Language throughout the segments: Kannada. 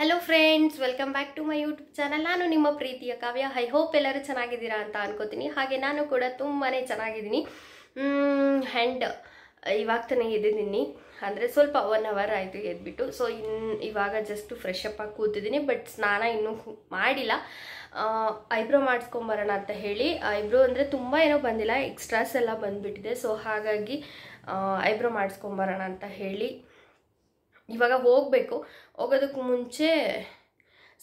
hello friends welcome back to my YouTube channel ನಾನು ನಿಮ್ಮ ಪ್ರೀತಿಯ ಕಾವ್ಯ ಐ ಹೋಪ್ ಎಲ್ಲರೂ ಚೆನ್ನಾಗಿದ್ದೀರಾ ಅಂತ ಅನ್ಕೋತೀನಿ ಹಾಗೆ ನಾನು ಕೂಡ ತುಂಬಾ ಚೆನ್ನಾಗಿದ್ದೀನಿ ಆ್ಯಂಡ್ ಇವಾಗ ತಾನೇ ಎದ್ದಿದ್ದೀನಿ ಅಂದರೆ ಸ್ವಲ್ಪ ಒನ್ ಅವರ್ ಆಯಿತು ಎದ್ಬಿಟ್ಟು ಸೊ ಇನ್ನು ಇವಾಗ ಜಸ್ಟ್ ಫ್ರೆಶ್ ಅಪ್ ಆಗಿ ಕೂತಿದ್ದೀನಿ ಬಟ್ ಸ್ನಾನ ಇನ್ನೂ ಮಾಡಿಲ್ಲ ಐಬ್ರೋ ಮಾಡಿಸ್ಕೊಂಬರೋಣ ಅಂತ ಹೇಳಿ ಐಬ್ರೋ ಅಂದರೆ ತುಂಬ ಏನೋ ಬಂದಿಲ್ಲ ಎಕ್ಸ್ಟ್ರಾಸ್ ಎಲ್ಲ ಬಂದುಬಿಟ್ಟಿದೆ ಸೊ ಹಾಗಾಗಿ ಐಬ್ರೋ ಮಾಡಿಸ್ಕೊಂಬರೋಣ ಅಂತ ಹೇಳಿ ಇವಾಗ ಹೋಗಬೇಕು ಹೋಗೋದಕ್ಕೆ ಮುಂಚೆ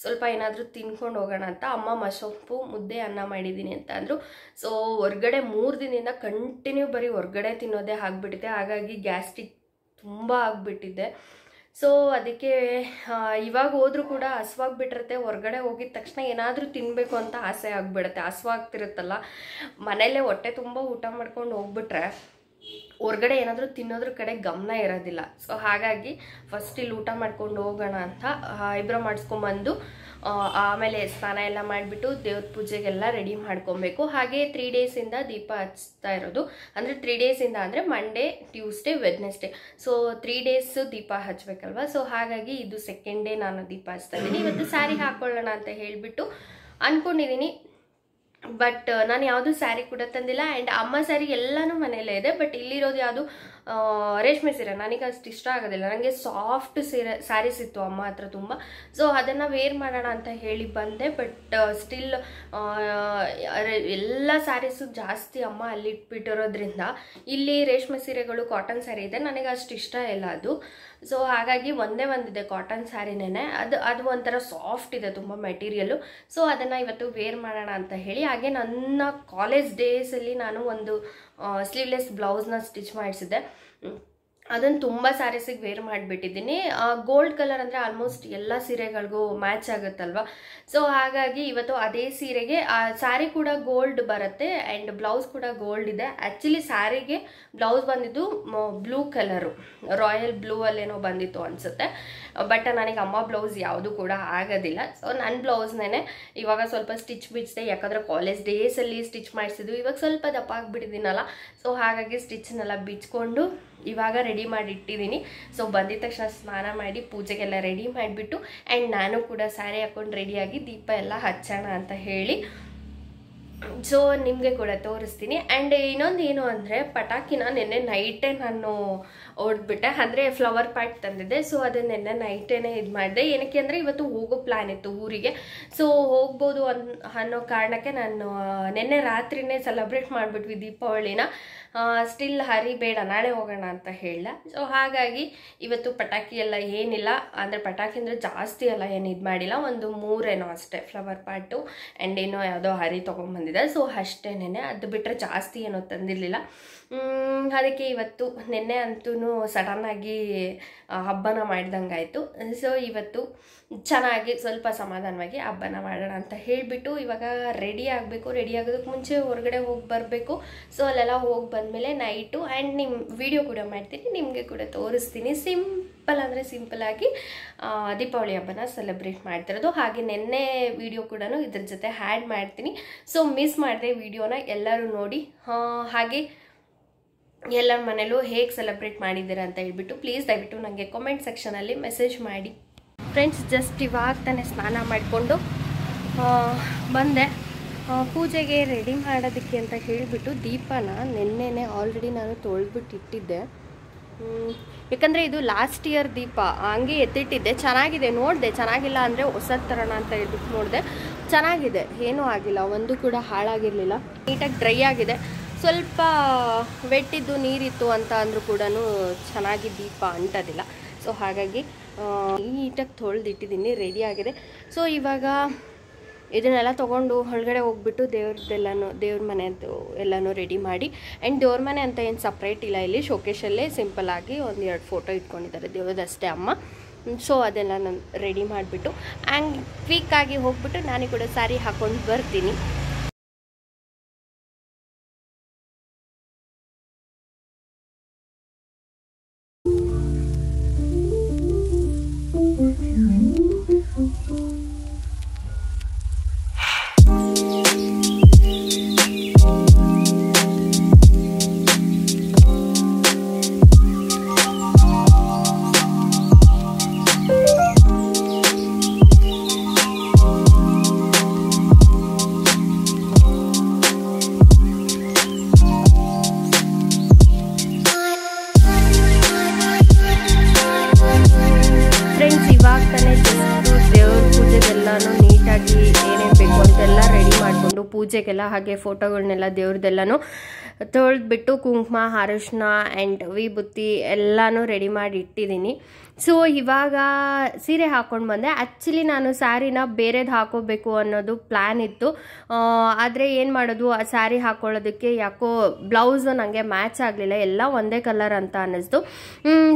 ಸ್ವಲ್ಪ ಏನಾದರೂ ತಿನ್ಕೊಂಡು ಹೋಗೋಣ ಅಂತ ಅಮ್ಮ ಮಸೊಪ್ಪು ಮುದ್ದೆ ಅನ್ನ ಮಾಡಿದ್ದೀನಿ ಅಂತ ಅಂದರು ಸೊ ಹೊರ್ಗಡೆ ಮೂರು ದಿನದಿಂದ ಕಂಟಿನ್ಯೂ ಬರೀ ಹೊರ್ಗಡೆ ತಿನ್ನೋದೇ ಆಗಿಬಿಟ್ಟಿದೆ ಹಾಗಾಗಿ ಗ್ಯಾಸ್ಟ್ರಿಕ್ ತುಂಬ ಆಗಿಬಿಟ್ಟಿದೆ ಸೊ ಅದಕ್ಕೆ ಇವಾಗ ಹೋದರೂ ಕೂಡ ಹಸ್ವಾಗ್ಬಿಟ್ಟಿರುತ್ತೆ ಹೊರಗಡೆ ಹೋಗಿದ ತಕ್ಷಣ ಏನಾದರೂ ತಿನ್ನಬೇಕು ಅಂತ ಆಸೆ ಆಗಿಬಿಡುತ್ತೆ ಹಸ್ವಾಗ್ತಿರುತ್ತಲ್ಲ ಮನೆಯಲ್ಲೇ ಹೊಟ್ಟೆ ತುಂಬ ಊಟ ಮಾಡ್ಕೊಂಡು ಹೋಗ್ಬಿಟ್ರೆ ಹೊರ್ಗಡೆ ಏನಾದರೂ ತಿನ್ನೋದ್ರ ಕಡೆ ಗಮನ ಇರೋದಿಲ್ಲ ಸೊ ಹಾಗಾಗಿ ಫಸ್ಟ್ ಇಲ್ಲಿ ಊಟ ಮಾಡ್ಕೊಂಡು ಹೋಗೋಣ ಅಂತ ಐಬ್ರೋ ಮಾಡಿಸ್ಕೊಂಬಂದು ಆಮೇಲೆ ಸ್ನಾನ ಎಲ್ಲ ಮಾಡಿಬಿಟ್ಟು ದೇವ್ರ ಪೂಜೆಗೆಲ್ಲ ರೆಡಿ ಮಾಡ್ಕೊಬೇಕು ಹಾಗೆ ತ್ರೀ ಡೇಸಿಂದ ದೀಪ ಹಚ್ತಾ ಇರೋದು ಅಂದರೆ ತ್ರೀ ಡೇಸಿಂದ ಅಂದರೆ Monday Tuesday Wednesday so three days ದೀಪ ಹಚ್ಬೇಕಲ್ವಾ ಸೊ ಹಾಗಾಗಿ ಇದು ಸೆಕೆಂಡ್ ಡೇ ನಾನು ದೀಪ ಹಚ್ತಾ ಇದ್ದೀನಿ ಇವತ್ತು ಸ್ಯಾರಿ ಹಾಕೊಳ್ಳೋಣ ಅಂತ ಹೇಳಿಬಿಟ್ಟು ಅಂದ್ಕೊಂಡಿದ್ದೀನಿ ಬಟ್ uh, ನಾನು ಯಾವುದು ಸ್ಯಾರಿ ಕೂಡ ತಂದಿಲ್ಲ ಆ್ಯಂಡ್ ಅಮ್ಮ ಸ್ಯಾರಿ ಎಲ್ಲನೂ ಮನೆಯಲ್ಲೇ ಇದೆ ಬಟ್ ಇಲ್ಲಿರೋದು ಯಾವುದು ರೇಷ್ಮೆ ಸೀರೆ ನನಗೆ ಅಷ್ಟು ಇಷ್ಟ ಆಗೋದಿಲ್ಲ ನನಗೆ ಸಾಫ್ಟ್ ಸೀರೆ ಸ್ಯಾರೀಸ್ ಇತ್ತು ಅಮ್ಮ ಹತ್ರ ತುಂಬ ಸೊ ಅದನ್ನು ವೇರ್ ಮಾಡೋಣ ಅಂತ ಹೇಳಿ ಬಂದೆ ಬಟ್ ಸ್ಟಿಲ್ ಎಲ್ಲ ಸ್ಯಾರೀಸು ಜಾಸ್ತಿ ಅಮ್ಮ ಅಲ್ಲಿ ಇಟ್ಬಿಟ್ಟಿರೋದ್ರಿಂದ ಇಲ್ಲಿ ರೇಷ್ಮೆ ಸೀರೆಗಳು ಕಾಟನ್ ಸ್ಯಾರಿ ಇದೆ ನನಗೆ ಅಷ್ಟು ಇಷ್ಟ ಇಲ್ಲ ಅದು ಸೊ ಹಾಗಾಗಿ ಒಂದೇ ಒಂದಿದೆ ಕಾಟನ್ ಸ್ಯಾರಿನೇ ಅದು ಅದು ಒಂಥರ ಸಾಫ್ಟ್ ಇದೆ ತುಂಬ ಮೆಟೀರಿಯಲ್ಲು ಸೊ ಅದನ್ನು ಇವತ್ತು ವೇರ್ ಮಾಡೋಣ ಅಂತ ಹೇಳಿ ಹಾಗೆ ನನ್ನ ಕಾಲೇಜ್ ಡೇಸಲ್ಲಿ ನಾನು ಒಂದು ಸ್ಲೀವ್ಲೆಸ್ ಬ್ಲೌಸ್ನ ಸ್ಟಿಚ್ ಮಾಡಿಸಿದ್ದೆ ಅದನ್ನು ತುಂಬ ಸ್ಯಾರೀಸಿಗೆ ವೇರ್ ಮಾಡಿಬಿಟ್ಟಿದ್ದೀನಿ ಗೋಲ್ಡ್ ಕಲರ್ ಅಂದರೆ ಆಲ್ಮೋಸ್ಟ್ ಎಲ್ಲ ಸೀರೆಗಳಿಗೂ ಮ್ಯಾಚ್ ಆಗುತ್ತಲ್ವ ಸೊ ಹಾಗಾಗಿ ಇವತ್ತು ಅದೇ ಸೀರೆಗೆ ಆ ಸ್ಯಾರಿ ಕೂಡ ಗೋಲ್ಡ್ ಬರುತ್ತೆ ಆ್ಯಂಡ್ ಬ್ಲೌಸ್ ಕೂಡ ಗೋಲ್ಡ್ ಇದೆ ಆ್ಯಕ್ಚುಲಿ ಸ್ಯಾರಿಗೆ ಬ್ಲೌಸ್ ಬಂದಿದ್ದು ಬ್ಲೂ ಕಲರು ರಾಯಲ್ ಬ್ಲೂ ಅಲ್ಲೇನೋ ಬಂದಿತ್ತು ಅನಿಸುತ್ತೆ ಬಟ್ ನನಗೆ ಅಮ್ಮ ಬ್ಲೌಸ್ ಯಾವುದು ಕೂಡ ಆಗೋದಿಲ್ಲ ಸೊ ನನ್ನ ಬ್ಲೌಸ್ನೇ ಇವಾಗ ಸ್ವಲ್ಪ ಸ್ಟಿಚ್ ಬಿಡಿಸಿದೆ ಯಾಕಂದರೆ ಕಾಲೇಜ್ ಡೇಸಲ್ಲಿ ಸ್ಟಿಚ್ ಮಾಡಿಸಿದ್ವಿ ಇವಾಗ ಸ್ವಲ್ಪ ದಪ್ಪ ಆಗಿಬಿಟ್ಟಿದ್ದೀನಲ್ಲ ಸೊ ಹಾಗಾಗಿ ಸ್ಟಿಚ್ನೆಲ್ಲ ಬಿಚ್ಕೊಂಡು ಇವಾಗ ರೆಡಿ ಮಾಡಿಟ್ಟಿದ್ದೀನಿ ಸೊ ಬಂದಿದ ತಕ್ಷಣ ಸ್ನಾನ ಮಾಡಿ ಪೂಜೆಗೆಲ್ಲ ರೆಡಿ ಮಾಡಿಬಿಟ್ಟು ಆ್ಯಂಡ್ ನಾನು ಕೂಡ ಸ್ಯಾರಿ ಹಾಕ್ಕೊಂಡು ರೆಡಿಯಾಗಿ ದೀಪ ಎಲ್ಲ ಹಚ್ಚೋಣ ಅಂತ ಹೇಳಿ ಸೊ ನಿಮಗೆ ಕೂಡ ತೋರಿಸ್ತೀನಿ ಆ್ಯಂಡ್ ಇನ್ನೊಂದು ಏನು ಅಂದರೆ ಪಟಾಕಿನ ನಿನ್ನೆ ನೈಟೇ ನಾನು ಹೊಡೆದ್ಬಿಟ್ಟೆ ಅಂದರೆ ಫ್ಲವರ್ ಪಾಟ್ ತಂದಿದ್ದೆ ಸೊ ಅದು ನಿನ್ನೆ ನೈಟೇ ಇದು ಮಾಡಿದೆ ಏನಕ್ಕೆ ಅಂದರೆ ಇವತ್ತು ಹೋಗೋ ಪ್ಲ್ಯಾನ್ ಇತ್ತು ಊರಿಗೆ ಸೊ ಹೋಗ್ಬೋದು ಅನ್ ಅನ್ನೋ ಕಾರಣಕ್ಕೆ ನಾನು ನಿನ್ನೆ ರಾತ್ರಿನೇ ಸೆಲೆಬ್ರೇಟ್ ಮಾಡಿಬಿಟ್ವಿ ದೀಪಾವಳಿನ ಸ್ಟಿಲ್ ಹರಿ ಬೇಡ ನಾಳೆ ಹೋಗೋಣ ಅಂತ ಹೇಳಲ್ಲ ಸೊ ಹಾಗಾಗಿ ಇವತ್ತು ಪಟಾಕಿ ಎಲ್ಲ ಏನಿಲ್ಲ ಅಂದರೆ ಪಟಾಕಿ ಅಂದರೆ ಜಾಸ್ತಿ ಎಲ್ಲ ಏನು ಇದು ಮಾಡಿಲ್ಲ ಒಂದು ಮೂರೇನೋ ಅಷ್ಟೇ ಫ್ಲವರ್ ಪಾಟು ಆ್ಯಂಡ್ ಏನೋ ಯಾವುದೋ ಹರಿ ತೊಗೊಂಡ್ಬಂದಿದೆ ಸೊ ಅಷ್ಟೇನೇ ಅದು ಬಿಟ್ಟರೆ ಜಾಸ್ತಿ ಏನೋ ತಂದಿರಲಿಲ್ಲ ಅದಕ್ಕೆ ಇವತ್ತು ನಿನ್ನೆ ಅಂತೂ ಸಡನ್ನಾಗಿ ಹಬ್ಬನ ಮಾಡಿದಂಗಾಯಿತು ಸೊ ಇವತ್ತು ಚೆನ್ನಾಗಿ ಸ್ವಲ್ಪ ಸಮಾಧಾನವಾಗಿ ಹಬ್ಬನ ಮಾಡೋಣ ಅಂತ ಹೇಳಿಬಿಟ್ಟು ಇವಾಗ ರೆಡಿ ಆಗಬೇಕು ರೆಡಿ ಆಗೋದಕ್ಕೆ ಮುಂಚೆ ಹೊರಗಡೆ ಹೋಗಿ ಬರಬೇಕು ಸೊ ಅಲ್ಲೆಲ್ಲ ಹೋಗಿ ಬಂದಮೇಲೆ ನೈಟು ಆ್ಯಂಡ್ ನಿಮ್ಮ ವಿಡಿಯೋ ಕೂಡ ಮಾಡ್ತೀನಿ ನಿಮಗೆ ಕೂಡ ತೋರಿಸ್ತೀನಿ ಸಿಂಪಲ್ ಅಂದರೆ ಸಿಂಪಲಾಗಿ ದೀಪಾವಳಿ ಹಬ್ಬನ ಸೆಲೆಬ್ರೇಟ್ ಮಾಡ್ತಿರೋದು ಹಾಗೆ ನಿನ್ನೆ ವಿಡಿಯೋ ಕೂಡ ಇದ್ರ ಜೊತೆ ಹ್ಯಾಡ್ ಮಾಡ್ತೀನಿ ಸೊ ಮಿಸ್ ಮಾಡಿದೆ ವಿಡಿಯೋನ ಎಲ್ಲರೂ ನೋಡಿ ಹಾಗೆ ಎಲ್ಲರ ಮನೇಲೂ ಹೇಗೆ ಸೆಲೆಬ್ರೇಟ್ ಮಾಡಿದ್ದೀರಾ ಅಂತ ಹೇಳ್ಬಿಟ್ಟು ಪ್ಲೀಸ್ ದಯವಿಟ್ಟು ನನಗೆ ಕಮೆಂಟ್ ಸೆಕ್ಷನಲ್ಲಿ ಮೆಸೇಜ್ ಮಾಡಿ ಫ್ರೆಂಡ್ಸ್ ಜಸ್ಟ್ ಇವಾಗ ತಾನೇ ಸ್ನಾನ ಮಾಡಿಕೊಂಡು ಬಂದೆ ಪೂಜೆಗೆ ರೆಡಿ ಮಾಡೋದಕ್ಕೆ ಅಂತ ಹೇಳಿಬಿಟ್ಟು ದೀಪನ ನೆನ್ನೆನೆ ಆಲ್ರೆಡಿ ನಾನು ತೊಳೆದ್ಬಿಟ್ಟು ಇಟ್ಟಿದ್ದೆ ಯಾಕಂದರೆ ಇದು ಲಾಸ್ಟ್ ಇಯರ್ ದೀಪ ಹಂಗೆ ಎತ್ತಿಟ್ಟಿದ್ದೆ ಚೆನ್ನಾಗಿದೆ ನೋಡಿದೆ ಚೆನ್ನಾಗಿಲ್ಲ ಅಂದರೆ ಹೊಸ ತರೋಣ ಅಂತ ಹೇಳ್ಬಿಟ್ಟು ನೋಡಿದೆ ಚೆನ್ನಾಗಿದೆ ಏನೂ ಆಗಿಲ್ಲ ಒಂದು ಕೂಡ ಹಾಳಾಗಿರಲಿಲ್ಲ ನೀಟಾಗಿ ಡ್ರೈ ಆಗಿದೆ ಸ್ವಲ್ಪ ವೆಟ್ಟಿದ್ದು ನೀರಿತ್ತು ಅಂತ ಅಂದರೂ ಕೂಡ ಚೆನ್ನಾಗಿ ದೀಪ ಅಂಟೋದಿಲ್ಲ ಸೊ ಹಾಗಾಗಿ ನೀಟಾಗಿ ತೊಳೆದಿಟ್ಟಿದ್ದೀನಿ ರೆಡಿ ಆಗಿದೆ ಸೊ ಇವಾಗ ಇದನ್ನೆಲ್ಲ ತೊಗೊಂಡು ಒಳಗಡೆ ಹೋಗ್ಬಿಟ್ಟು ದೇವ್ರದ್ದೆಲ್ಲನೂ ದೇವ್ರ ಮನೆ ಎಲ್ಲನೂ ರೆಡಿ ಮಾಡಿ ಆ್ಯಂಡ್ ದೇವ್ರ ಮನೆ ಅಂತ ಏನು ಸಪ್ರೇಟ್ ಇಲ್ಲ ಇಲ್ಲಿ ಶೋಕೇಶಲ್ಲೇ ಸಿಂಪಲ್ಲಾಗಿ ಒಂದು ಎರಡು ಫೋಟೋ ಇಟ್ಕೊಂಡಿದ್ದಾರೆ ದೇವ್ರದಷ್ಟೇ ಅಮ್ಮ ಸೊ ಅದೆಲ್ಲ ನಾನು ರೆಡಿ ಮಾಡಿಬಿಟ್ಟು ಆ್ಯಂಡ್ ಆಗಿ ಹೋಗ್ಬಿಟ್ಟು ನಾನು ಕೂಡ ಸ್ಯಾರಿ ಹಾಕ್ಕೊಂಡು ಬರ್ತೀನಿ ನಾನು ನೀಟಾಗಿ ಏನೇನು ಬೇಕು ಅಂತೆಲ್ಲ ರೆಡಿ ಮಾಡಿಕೊಂಡು ಪೂಜೆಗೆಲ್ಲ ಹಾಗೆ ಫೋಟೋಗಳನ್ನೆಲ್ಲ ದೇವ್ರದ್ದೆಲ್ಲನೂ ತೊಳೆದ್ಬಿಟ್ಟು ಕುಂಕುಮ ಅರಶಿನ ಆ್ಯಂಡ್ ವಿಭೂತಿ ಎಲ್ಲನೂ ರೆಡಿ ಮಾಡಿ ಇಟ್ಟಿದ್ದೀನಿ ಸೊ ಇವಾಗ ಸೀರೆ ಹಾಕ್ಕೊಂಡು ಬಂದೆ ಆ್ಯಕ್ಚುಲಿ ನಾನು ಸ್ಯಾರಿನ ಬೇರೆದು ಹಾಕೋಬೇಕು ಅನ್ನೋದು ಪ್ಲ್ಯಾನ್ ಇತ್ತು ಆದರೆ ಏನು ಮಾಡೋದು ಆ ಸ್ಯಾರಿ ಹಾಕೊಳ್ಳೋದಕ್ಕೆ ಯಾಕೋ ಬ್ಲೌಸು ನನಗೆ ಮ್ಯಾಚ್ ಆಗಲಿಲ್ಲ ಎಲ್ಲ ಒಂದೇ ಕಲರ್ ಅಂತ ಅನ್ನಿಸ್ತು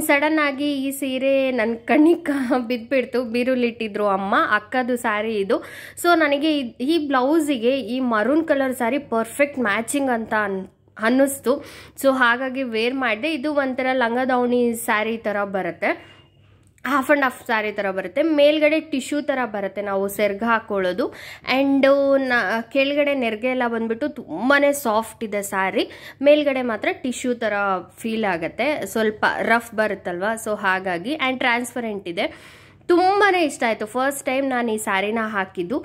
ಸಡನ್ನಾಗಿ ಈ ಸೀರೆ ನನ್ನ ಕಣ್ಣಿಗೆ ಬಿದ್ದುಬಿಡ್ತು ಬೀರುಲಿಟ್ಟಿದ್ರು ಅಮ್ಮ ಅಕ್ಕದು ಸ್ಯಾರಿ ಇದು ಸೊ ನನಗೆ ಈ ಬ್ಲೌಸಿಗೆ ಈ maroon colour sari perfect matching ಅಂತ ಅನ್ ಅನ್ನಿಸ್ತು ಸೊ ಹಾಗಾಗಿ ವೇರ್ ಮಾಡಿದೆ ಇದು ಒಂಥರ ಲಂಗದವಣಿ ಸ್ಯಾರಿ ಥರ ಬರುತ್ತೆ ಹಾಫ್ ಆ್ಯಂಡ್ ಹಾಫ್ ಸ್ಯಾರಿ ಥರ ಬರುತ್ತೆ ಮೇಲ್ಗಡೆ ಟಿಶ್ಯೂ ಥರ ಬರುತ್ತೆ ನಾವು ಸೆರ್ಗ ಹಾಕ್ಕೊಳ್ಳೋದು ಆ್ಯಂಡು ನ ಕೆಳಗಡೆ ನೆರಿಗೆ ಎಲ್ಲ ಬಂದುಬಿಟ್ಟು ತುಂಬಾ ಸಾಫ್ಟ್ ಇದೆ ಸ್ಯಾರಿ ಮೇಲ್ಗಡೆ ಮಾತ್ರ ಟಿಶ್ಯೂ ಥರ ಫೀಲ್ ಆಗುತ್ತೆ ಸ್ವಲ್ಪ ರಫ್ ಬರುತ್ತಲ್ವ ಸೊ ಹಾಗಾಗಿ ಆ್ಯಂಡ್ ಟ್ರಾನ್ಸ್ಪರೆಂಟ್ ಇದೆ ತುಂಬಾ ಇಷ್ಟ ಆಯಿತು ಫಸ್ಟ್ ಟೈಮ್ ನಾನು ಈ ಸ್ಯಾರಿನ ಹಾಕಿದ್ದು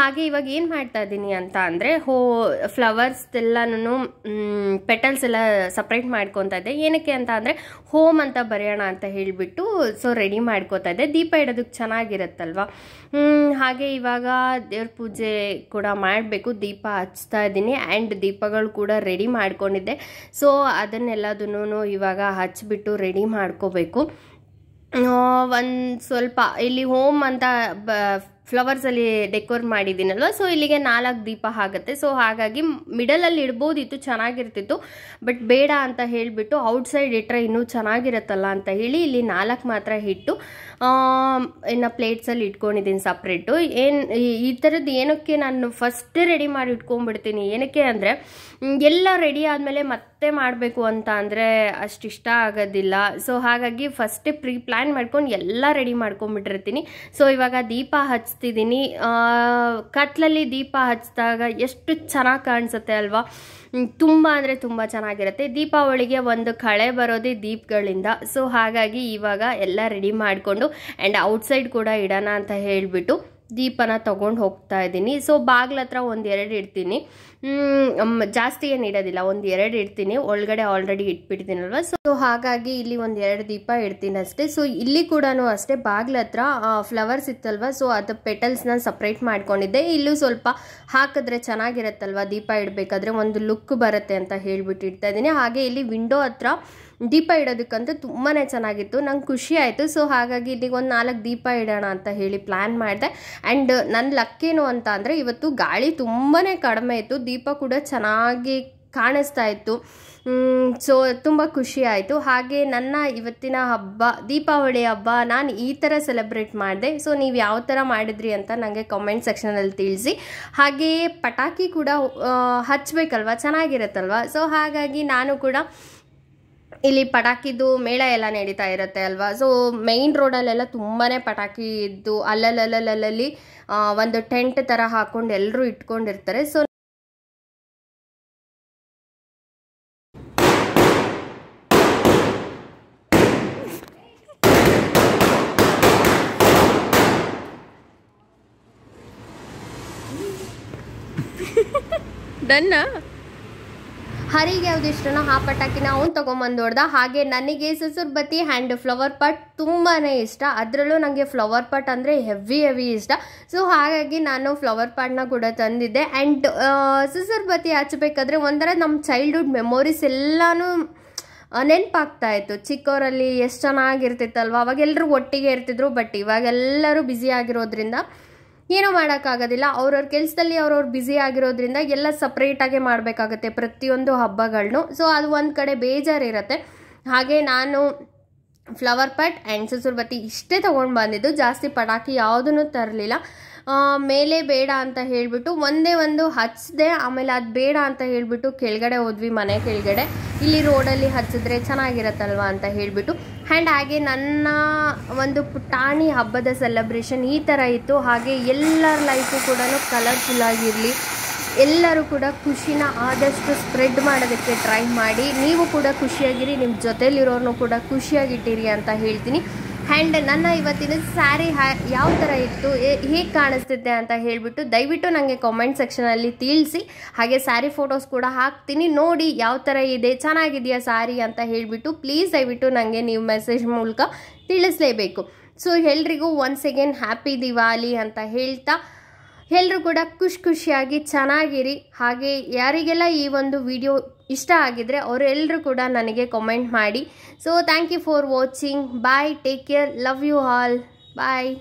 ಹಾಗೆ ಇವಾಗ ಏನು ಮಾಡ್ತಾ ಇದ್ದೀನಿ ಅಂತ ಅಂದರೆ ಹೋ ಫ್ಲವರ್ಸ್ ಎಲ್ಲನೂ ಪೆಟಲ್ಸ್ ಎಲ್ಲ ಸಪ್ರೇಟ್ ಮಾಡ್ಕೊತಾ ಇದ್ದೆ ಏನಕ್ಕೆ ಅಂತ ಅಂದರೆ ಹೋಮ್ ಅಂತ ಬರೆಯೋಣ ಅಂತ ಹೇಳಿಬಿಟ್ಟು ಸೊ ರೆಡಿ ಮಾಡ್ಕೋತಾ ಇದ್ದೆ ದೀಪ ಇಡೋದಕ್ಕೆ ಚೆನ್ನಾಗಿರುತ್ತಲ್ವ ಹಾಗೆ ಇವಾಗ ದೇವ್ರ ಪೂಜೆ ಕೂಡ ಮಾಡಬೇಕು ದೀಪ ಹಚ್ತಾ ಇದ್ದೀನಿ ಆ್ಯಂಡ್ ದೀಪಗಳು ಕೂಡ ರೆಡಿ ಮಾಡ್ಕೊಂಡಿದ್ದೆ ಸೊ ಅದನ್ನೆಲ್ಲದನ್ನೂ ಇವಾಗ ಹಚ್ಚಿಬಿಟ್ಟು ರೆಡಿ ಮಾಡ್ಕೋಬೇಕು ಒಂದು ಸ್ವಲ್ಪ ಇಲ್ಲಿ ಹೋಮ್ ಅಂತ ಬ ಫ್ಲವರ್ಸಲ್ಲಿ ಡೆಕೋರ್ ಮಾಡಿದ್ದೀನಲ್ವ ಸೊ ಇಲ್ಲಿಗೆ ನಾಲ್ಕು ದೀಪ ಆಗುತ್ತೆ ಸೊ ಹಾಗಾಗಿ ಮಿಡಲಲ್ಲಿ ಇಡ್ಬೋದಿತ್ತು ಚೆನ್ನಾಗಿರ್ತಿತ್ತು ಬಟ್ ಬೇಡ ಅಂತ ಹೇಳಿಬಿಟ್ಟು ಔಟ್ಸೈಡ್ ಇಟ್ಟರೆ ಇನ್ನೂ ಚೆನ್ನಾಗಿರುತ್ತಲ್ಲ ಅಂತ ಹೇಳಿ ಇಲ್ಲಿ ನಾಲ್ಕು ಮಾತ್ರ ಇಟ್ಟು ಇನ್ನು ಪ್ಲೇಟ್ಸಲ್ಲಿ ಇಟ್ಕೊಂಡಿದ್ದೀನಿ ಸಪ್ರೇಟು ಏನು ಈ ಥರದ್ದು ಏನಕ್ಕೆ ನಾನು ಫಸ್ಟ್ ರೆಡಿ ಮಾಡಿ ಇಟ್ಕೊಂಡ್ಬಿಡ್ತೀನಿ ಏನಕ್ಕೆ ಅಂದರೆ ಎಲ್ಲ ರೆಡಿ ಆದಮೇಲೆ ಮತ್ತೆ ಮಾಡಬೇಕು ಅಂತ ಅಂದರೆ ಇಷ್ಟ ಆಗೋದಿಲ್ಲ ಸೊ ಹಾಗಾಗಿ ಫಸ್ಟೇ ಪ್ರೀ ಪ್ಲ್ಯಾನ್ ಮಾಡ್ಕೊಂಡು ಎಲ್ಲ ರೆಡಿ ಮಾಡ್ಕೊಂಡ್ಬಿಟ್ಟಿರ್ತೀನಿ ಸೊ ಇವಾಗ ದೀಪ ಹಚ್ಚಿ ಹಚ್ತಿದ್ದೀನಿ ಕತ್ಲಲ್ಲಿ ದೀಪ ಹಚ್ಚಿದಾಗ ಎಷ್ಟು ಚೆನ್ನಾಗಿ ಕಾಣಿಸುತ್ತೆ ಅಲ್ವಾ ತುಂಬ ಅಂದರೆ ತುಂಬ ಚೆನ್ನಾಗಿರುತ್ತೆ ದೀಪಾವಳಿಗೆ ಒಂದು ಕಳೆ ಬರೋದೇ ದೀಪ್ಗಳಿಂದ ಸೊ ಹಾಗಾಗಿ ಇವಾಗ ಎಲ್ಲ ರೆಡಿ ಮಾಡಿಕೊಂಡು ಆ್ಯಂಡ್ ಔಟ್ಸೈಡ್ ಕೂಡ ಇಡೋಣ ಅಂತ ಹೇಳಿಬಿಟ್ಟು ದೀಪನ ತೊಗೊಂಡು ಹೋಗ್ತಾ ಇದ್ದೀನಿ ಸೊ ಬಾಗ್ಲ ಹತ್ರ ಒಂದು ಎರಡು ಇಡ್ತೀನಿ ಜಾಸ್ತಿ ಏನು ಇಡೋದಿಲ್ಲ ಒಂದು ಎರಡು ಇಡ್ತೀನಿ ಒಳಗಡೆ ಆಲ್ರೆಡಿ ಇಟ್ಬಿಡ್ತೀನಲ್ವ ಸೊ ಹಾಗಾಗಿ ಇಲ್ಲಿ ಒಂದು ಎರಡು ದೀಪ ಇಡ್ತೀನಿ ಅಷ್ಟೇ ಸೊ ಇಲ್ಲಿ ಕೂಡ ಅಷ್ಟೇ ಬಾಗ್ಲ ಹತ್ರ ಫ್ಲವರ್ಸ್ ಇತ್ತಲ್ವ ಸೊ ಅದು ಪೆಟಲ್ಸ್ನ ಸಪ್ರೇಟ್ ಮಾಡ್ಕೊಂಡಿದ್ದೆ ಇಲ್ಲೂ ಸ್ವಲ್ಪ ಹಾಕಿದ್ರೆ ಚೆನ್ನಾಗಿರತ್ತಲ್ವ ದೀಪ ಇಡಬೇಕಾದ್ರೆ ಒಂದು ಲುಕ್ ಬರುತ್ತೆ ಅಂತ ಹೇಳ್ಬಿಟ್ಟು ಇಡ್ತಾ ಇದ್ದೀನಿ ಹಾಗೆ ಇಲ್ಲಿ ವಿಂಡೋ ಹತ್ರ ದೀಪ ಇಡೋದಕ್ಕಂತೂ ತುಂಬಾ ಚೆನ್ನಾಗಿತ್ತು ನಂಗೆ ಖುಷಿ ಆಯಿತು ಸೊ ಹಾಗಾಗಿ ಇಲ್ಲಿಗೆ ಒಂದು ನಾಲ್ಕು ದೀಪ ಇಡೋಣ ಅಂತ ಹೇಳಿ ಪ್ಲ್ಯಾನ್ ಮಾಡಿದೆ ಆ್ಯಂಡ್ ನನ್ನ ಲಕ್ಕೇನು ಅಂತ ಅಂದರೆ ಇವತ್ತು ಗಾಳಿ ತುಂಬಾ ಕಡಿಮೆ ಇತ್ತು ದೀಪ ಕೂಡ ಚೆನ್ನಾಗಿ ಕಾಣಿಸ್ತಾ ಇತ್ತು ಸೊ ತುಂಬ ಖುಷಿ ಆಯಿತು ಹಾಗೆ ನನ್ನ ಇವತ್ತಿನ ಹಬ್ಬ ದೀಪಾವಳಿ ಹಬ್ಬ ನಾನು ಈ ಥರ ಸೆಲೆಬ್ರೇಟ್ ಮಾಡಿದೆ ಸೊ ನೀವು ಯಾವ ಥರ ಮಾಡಿದ್ರಿ ಅಂತ ನನಗೆ ಕಮೆಂಟ್ ಸೆಕ್ಷನಲ್ಲಿ ತಿಳಿಸಿ ಹಾಗೆಯೇ ಪಟಾಕಿ ಕೂಡ ಹಚ್ಚಬೇಕಲ್ವ ಚೆನ್ನಾಗಿರುತ್ತಲ್ವ ಸೊ ಹಾಗಾಗಿ ನಾನು ಕೂಡ ಇಲ್ಲಿ ಪಟಾಕಿದು ಮೇಳ ಎಲ್ಲ ನಡೀತಾ ಇರುತ್ತೆ ಅಲ್ವಾ ಸೊ ಮೈನ್ ರೋಡಲ್ಲೆಲ್ಲ ತುಂಬಾ ಪಟಾಕಿ ಇದ್ದು ಅಲ್ಲಲ್ಲಲ್ಲಲ್ಲಿ ಒಂದು ಟೆಂಟ್ ಥರ ಹಾಕೊಂಡು ಎಲ್ಲರೂ ಇಟ್ಕೊಂಡಿರ್ತಾರೆ ಸೊ ಡನ್ನಾ ಹರಿಗೆ ಯಾವ್ದು ಇಷ್ಟನೋ ಆ ಪಟಾಕಿನ ಅವ್ನು ತೊಗೊಂಬಂದು ಹೊಡ್ದ ಹಾಗೆ ನನಗೆ ಸುಸುರ್ಬತ್ತಿ ಹ್ಯಾಂಡ್ ಫ್ಲವರ್ ಪಟ್ ತುಂಬಾ ಇಷ್ಟ ಅದರಲ್ಲೂ ನನಗೆ ಫ್ಲವರ್ ಪಟ್ ಅಂದರೆ ಹೆವಿ ಹೆವಿ ಇಷ್ಟ ಸೊ ಹಾಗಾಗಿ ನಾನು ಫ್ಲವರ್ ಪಾಟ್ನ ಕೂಡ ತಂದಿದ್ದೆ ಆ್ಯಂಡ್ ಸುಸುರ್ಬತ್ತಿ ಹಚ್ಚಬೇಕಾದ್ರೆ ಒಂಥರ ನಮ್ಮ ಚೈಲ್ಡ್ಹುಡ್ ಮೆಮೊರೀಸ್ ಎಲ್ಲನೂ ನೆನಪಾಗ್ತಾ ಇತ್ತು ಚಿಕ್ಕವರಲ್ಲಿ ಎಷ್ಟು ಚೆನ್ನಾಗಿರ್ತಿತ್ತಲ್ವ ಅವಾಗೆಲ್ಲರೂ ಒಟ್ಟಿಗೆ ಇರ್ತಿದ್ರು ಬಟ್ ಇವಾಗೆಲ್ಲರೂ ಬ್ಯುಸಿ ಆಗಿರೋದ್ರಿಂದ ಏನೂ ಮಾಡೋಕ್ಕಾಗೋದಿಲ್ಲ ಅವ್ರವ್ರ ಕೆಲಸದಲ್ಲಿ ಅವ್ರವ್ರು ಬ್ಯುಸಿ ಆಗಿರೋದ್ರಿಂದ ಎಲ್ಲ ಸಪ್ರೇಟಾಗೆ ಮಾಡಬೇಕಾಗತ್ತೆ ಪ್ರತಿಯೊಂದು ಹಬ್ಬಗಳನ್ನು ಸೊ ಅದು ಒಂದು ಕಡೆ ಬೇಜಾರಿರುತ್ತೆ ಹಾಗೆ ನಾನು ಫ್ಲವರ್ ಪ್ಯಾಟ್ ಆ್ಯಂಡ್ ಸುಸುರ್ಬತ್ತಿ ಇಷ್ಟೇ ತೊಗೊಂಡು ಬಂದಿದ್ದು ಜಾಸ್ತಿ ಪಟಾಕಿ ಯಾವುದನ್ನು ತರಲಿಲ್ಲ ಮೇಲೆ ಬೇಡ ಅಂತ ಹೇಳಿಬಿಟ್ಟು ಒಂದೇ ಒಂದು ಹಚ್ಚಿದೆ ಆಮೇಲೆ ಅದು ಬೇಡ ಅಂತ ಹೇಳಿಬಿಟ್ಟು ಕೆಳಗಡೆ ಹೋದ್ವಿ ಮನೆ ಕೆಳಗಡೆ ಇಲ್ಲಿ ರೋಡಲ್ಲಿ ಹಚ್ಚಿದ್ರೆ ಚೆನ್ನಾಗಿರತ್ತಲ್ವ ಅಂತ ಹೇಳಿಬಿಟ್ಟು ಆ್ಯಂಡ್ ಹಾಗೆ ನನ್ನ ಒಂದು ಪುಟಾಣಿ ಹಬ್ಬದ ಸೆಲೆಬ್ರೇಷನ್ ಈ ಥರ ಇತ್ತು ಹಾಗೆ ಎಲ್ಲರ ಲೈಫು ಕೂಡ ಕಲರ್ಫುಲ್ ಆಗಿರಲಿ ಎಲ್ಲರೂ ಕೂಡ ಖುಷಿನ ಆದಷ್ಟು ಸ್ಪ್ರೆಡ್ ಮಾಡೋದಕ್ಕೆ ಟ್ರೈ ಮಾಡಿ ನೀವು ಕೂಡ ಖುಷಿಯಾಗಿರಿ ನಿಮ್ಮ ಜೊತೆಲಿರೋರನ್ನು ಕೂಡ ಖುಷಿಯಾಗಿಟ್ಟಿರಿ ಅಂತ ಹೇಳ್ತೀನಿ ಆ್ಯಂಡ್ ನನ್ನ ಇವತ್ತಿನ ಸ್ಯಾರಿ ಹ್ಯಾ ಯಾವ ಥರ ಇತ್ತು ಹೇಗೆ ಕಾಣಿಸ್ತಿದೆ ಅಂತ ಹೇಳಿಬಿಟ್ಟು ದಯವಿಟ್ಟು ನನಗೆ ಕಾಮೆಂಟ್ ಸೆಕ್ಷನಲ್ಲಿ ತಿಳಿಸಿ ಹಾಗೆ ಸ್ಯಾರಿ ಫೋಟೋಸ್ ಕೂಡ ಹಾಕ್ತೀನಿ ನೋಡಿ ಯಾವ ಥರ ಇದೆ ಚೆನ್ನಾಗಿದೆಯಾ ಸ್ಯಾರಿ ಅಂತ ಹೇಳಿಬಿಟ್ಟು ಪ್ಲೀಸ್ ದಯವಿಟ್ಟು ನನಗೆ ನೀವು ಮೆಸೇಜ್ ಮೂಲಕ ತಿಳಿಸಲೇಬೇಕು ಸೊ ಎಲ್ರಿಗೂ ಒನ್ಸ್ ಅಗೇನ್ ಹ್ಯಾಪಿ ದಿವಾಲಿ ಅಂತ ಹೇಳ್ತಾ ಎಲ್ಲರೂ ಕೂಡ ಖುಷಿ ಖುಷಿಯಾಗಿ ಚೆನ್ನಾಗಿರಿ ಹಾಗೆ ಯಾರಿಗೆಲ್ಲ ಈ ಒಂದು ವಿಡಿಯೋ ಇಷ್ಟ ಆಗಿದರೆ ಅವರೆಲ್ಲರೂ ಕೂಡ ನನಗೆ ಕಮೆಂಟ್ ಮಾಡಿ so thank you for watching bye take care love you all bye